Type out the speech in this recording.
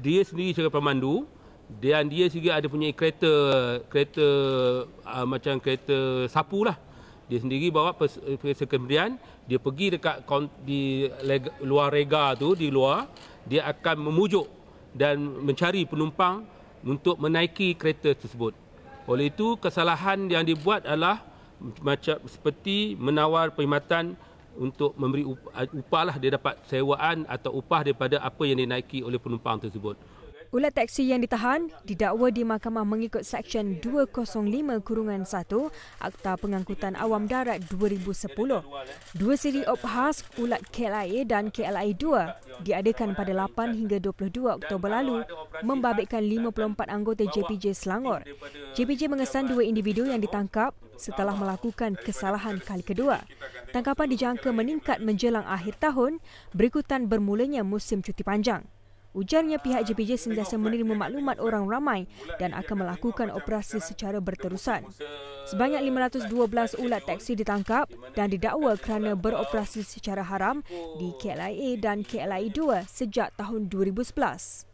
dia sendiri sebagai pemandu dan dia sendiri ada punya kereta kereta uh, macam kereta sapu lah dia sendiri bawa pesa kemudian dia pergi dekat di luar rega tu di luar dia akan memujuk dan mencari penumpang untuk menaiki kereta tersebut oleh itu kesalahan yang dibuat adalah macam seperti menawar perkhidmatan untuk memberi upah, uh, upah lah dia dapat sewaan atau upah daripada apa yang dinaiki oleh penumpang tersebut. Ulat teksi yang ditahan didakwa di mahkamah mengikut Seksyen 205 Kurungan 1 Akta Pengangkutan Awam Darat 2010. Dua siri op obhas ulat KLIA dan KLIA 2 diadakan pada 8 hingga 22 Oktober lalu membabitkan 54 anggota JPJ Selangor. JPJ mengesan dua individu yang ditangkap setelah melakukan kesalahan kali kedua. Tangkapan dijangka meningkat menjelang akhir tahun berikutan bermulanya musim cuti panjang. Ujarnya pihak JPJ sentiasa menerima maklumat orang ramai dan akan melakukan operasi secara berterusan. Sebanyak 512 ulat teksi ditangkap dan didakwa kerana beroperasi secara haram di KLIA dan KLIA 2 sejak tahun 2011.